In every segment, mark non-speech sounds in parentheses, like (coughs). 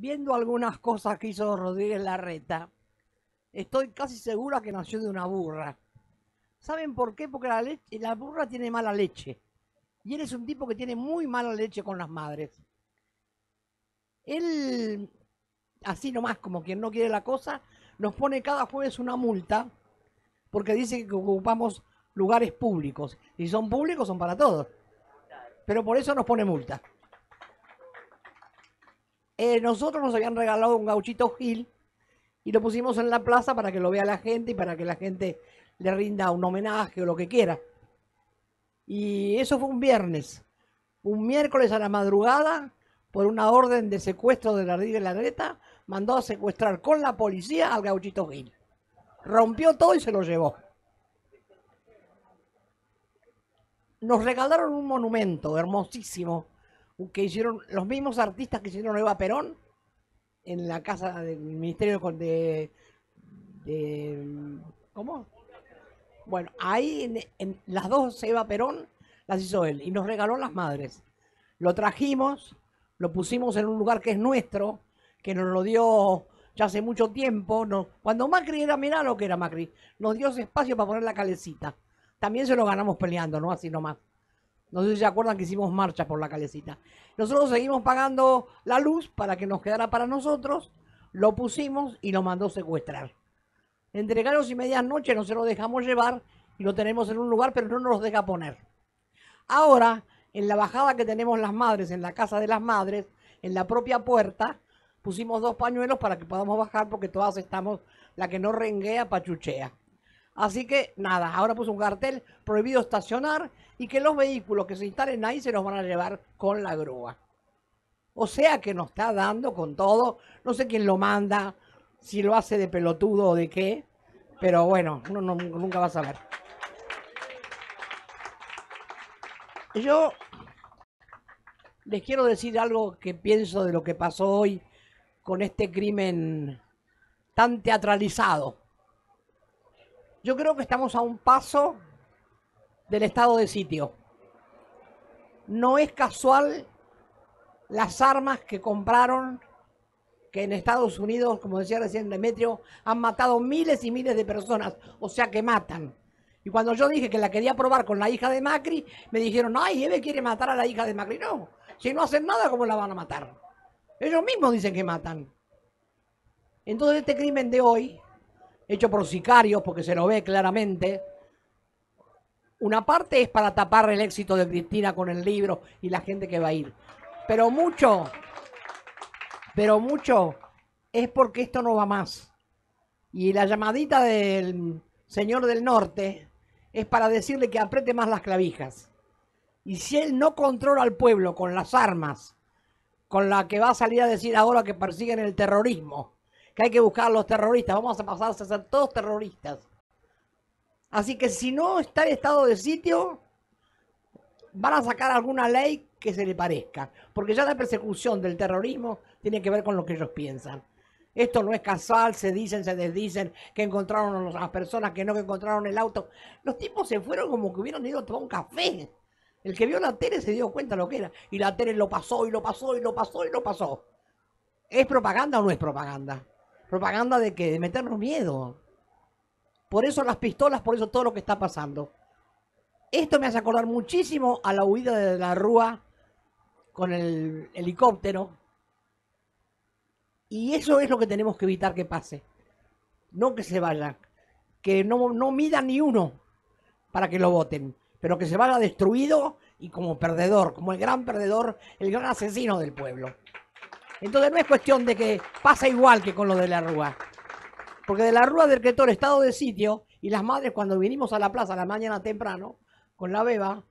viendo algunas cosas que hizo Rodríguez Larreta, estoy casi segura que nació de una burra. ¿Saben por qué? Porque la, burra tiene mala leche. Y él es un tipo que tiene muy mala leche con las madres. Él, así nomás, como quien no quiere la cosa, nos pone cada jueves una multa porque dice que ocupamos lugares públicos. Y son públicos, son para todos. Pero por eso nos pone multa. Eh, nosotros nos habían regalado un gauchito Gil y lo pusimos en la plaza para que lo vea la gente y para que la gente le rinda un homenaje o lo que quiera. Y eso fue un viernes. Un miércoles a la madrugada, por una orden de secuestro de la la Greta mandó a secuestrar con la policía al gauchito Gil. Rompió todo y se lo llevó. Nos regalaron un monumento hermosísimo que hicieron los mismos artistas que hicieron Eva Perón en la casa del Ministerio de, ¿cómo? Bueno, ahí en, las dos Eva Perón las hizo él y nos regaló las madres. Lo trajimos, lo pusimos en un lugar que es nuestro, que nos lo dio ya hace mucho tiempo. cuando Macri era, mirá lo que era Macri, nos dio espacio para poner la calecita. También se lo ganamos peleando, ¿no? Así nomás. No sé si se acuerdan que hicimos marchas por la calecita. Nosotros seguimos pagando la luz para que nos quedara para nosotros. Lo pusimos y lo mandó secuestrar. Entre galos y medianoche no se lo dejamos llevar y lo tenemos en un lugar, pero no nos lo deja poner. Ahora, en la bajada que tenemos las madres, en la casa de las madres, en la propia puerta, pusimos dos pañuelos para que podamos bajar porque todas estamos, la que no renguea, pachuchea. Así que nada, ahora puso un cartel prohibido estacionar y que los vehículos que se instalen ahí se los van a llevar con la grúa. O sea que nos está dando con todo. No sé quién lo manda, si lo hace de pelotudo o de qué, pero bueno, uno nunca va a saber. Yo les quiero decir algo que pienso de lo que pasó hoy con este crimen tan teatralizado yo creo que estamos a un paso del estado de sitio. No es casual las armas que compraron, que en Estados Unidos, como decía recién Demetrio, han matado miles y miles de personas, o sea que matan. Y cuando yo dije que la quería probar con la hija de Macri, me dijeron, ay, Eve quiere matar a la hija de Macri. No, si no hacen nada, ¿cómo la van a matar? Ellos mismos dicen que matan. Entonces este crimen de hoy hecho por sicarios, porque se lo ve claramente. Una parte es para tapar el éxito de Cristina con el libro y la gente que va a ir. Pero mucho, pero mucho es porque esto no va más. Y la llamadita del señor del norte es para decirle que apriete más las clavijas. Y si él no controla al pueblo con las armas, con la que va a salir a decir ahora que persiguen el terrorismo, que hay que buscar a los terroristas, vamos a pasarse a ser todos terroristas. Así que si no está el estado de sitio, van a sacar alguna ley que se le parezca, porque ya la persecución del terrorismo tiene que ver con lo que ellos piensan. Esto no es casual, se dicen, se desdicen que encontraron a las personas, que no que encontraron el auto. Los tipos se fueron como que hubieran ido a tomar un café. El que vio la tele se dio cuenta lo que era. Y la tele lo pasó, y lo pasó, y lo pasó, y lo pasó. ¿Es propaganda o no es propaganda? propaganda de que de meternos miedo. Por eso las pistolas, por eso todo lo que está pasando. Esto me hace acordar muchísimo a la huida de la Rúa con el helicóptero. Y eso es lo que tenemos que evitar que pase. No que se vaya, Que no, no mida ni uno para que lo voten. Pero que se vaya destruido y como perdedor, como el gran perdedor, el gran asesino del pueblo. Entonces no es cuestión de que pasa igual que con lo de la Rúa. Porque de la Rúa todo el estado de sitio y las madres cuando vinimos a la plaza a la mañana temprano con la beba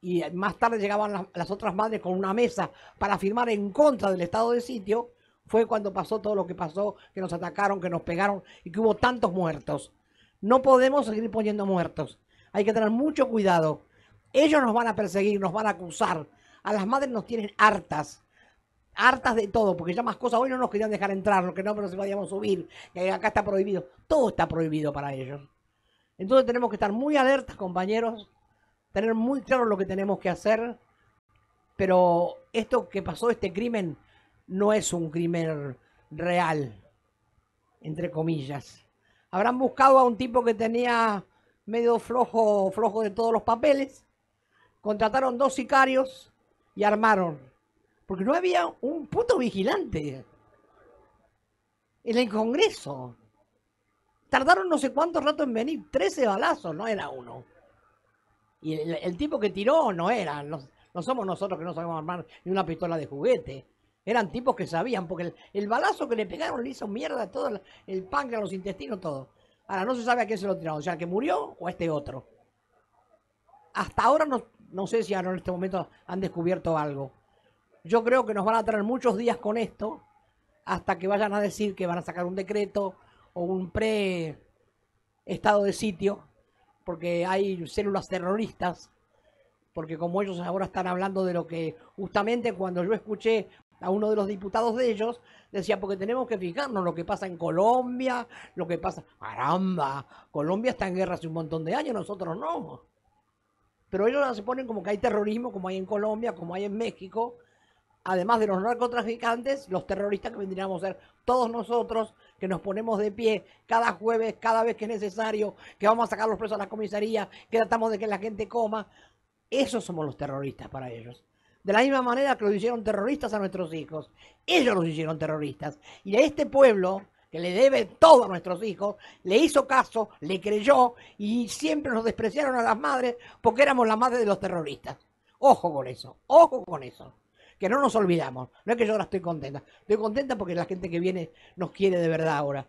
y más tarde llegaban las otras madres con una mesa para firmar en contra del estado de sitio, fue cuando pasó todo lo que pasó, que nos atacaron, que nos pegaron y que hubo tantos muertos. No podemos seguir poniendo muertos. Hay que tener mucho cuidado. Ellos nos van a perseguir, nos van a acusar. A las madres nos tienen hartas hartas de todo, porque ya más cosas hoy no nos querían dejar entrar, lo que no, pero se podíamos subir, que acá está prohibido, todo está prohibido para ellos. Entonces tenemos que estar muy alertas, compañeros, tener muy claro lo que tenemos que hacer, pero esto que pasó, este crimen, no es un crimen real, entre comillas. Habrán buscado a un tipo que tenía medio flojo, flojo de todos los papeles, contrataron dos sicarios y armaron porque no había un puto vigilante en el Congreso. Tardaron no sé cuánto rato en venir, 13 balazos, no era uno. Y el, tipo que tiró no era, no, somos nosotros que no sabemos armar ni una pistola de juguete. Eran tipos que sabían, porque el, balazo que le pegaron le hizo mierda todo el, el páncreas, los intestinos, todo. Ahora no se sabe a quién se lo tiraron, o sea, que murió o a este otro. Hasta ahora no, no sé si ahora en este momento han descubierto algo. Yo creo que nos van a traer muchos días con esto hasta que vayan a decir que van a sacar un decreto o un pre estado de sitio, porque hay células terroristas, porque como ellos ahora están hablando de lo que justamente cuando yo escuché a uno de los diputados de ellos, decía, porque tenemos que fijarnos lo que pasa en Colombia, lo que pasa, caramba, Colombia está en guerra hace un montón de años, nosotros no. Pero ellos se ponen como que hay terrorismo, como hay en Colombia, como hay en México, además de los narcotraficantes, los terroristas que vendríamos a ser todos nosotros, que nos ponemos de pie cada jueves, cada vez que es necesario, que vamos a sacar los presos a la comisaría, que tratamos de que la gente coma. Esos somos los terroristas para ellos. De la misma manera que lo hicieron terroristas a nuestros hijos. Ellos los hicieron terroristas. Y a este pueblo, que le debe todo a nuestros hijos, le hizo caso, le creyó y siempre nos despreciaron a las madres porque éramos las madres de los terroristas. Ojo con eso, ojo con eso que no nos olvidamos. No es que yo ahora estoy contenta. Estoy contenta porque la gente que viene nos quiere de verdad ahora.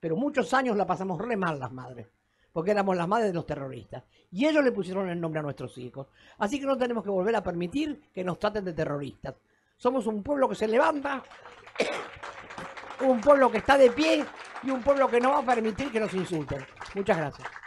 Pero muchos años la pasamos re mal las madres, porque éramos las madres de los terroristas. Y ellos le pusieron el nombre a nuestros hijos. Así que no tenemos que volver a permitir que nos traten de terroristas. Somos un pueblo que se levanta, (coughs) un pueblo que está de pie y un pueblo que no va a permitir que nos insulten. Muchas gracias.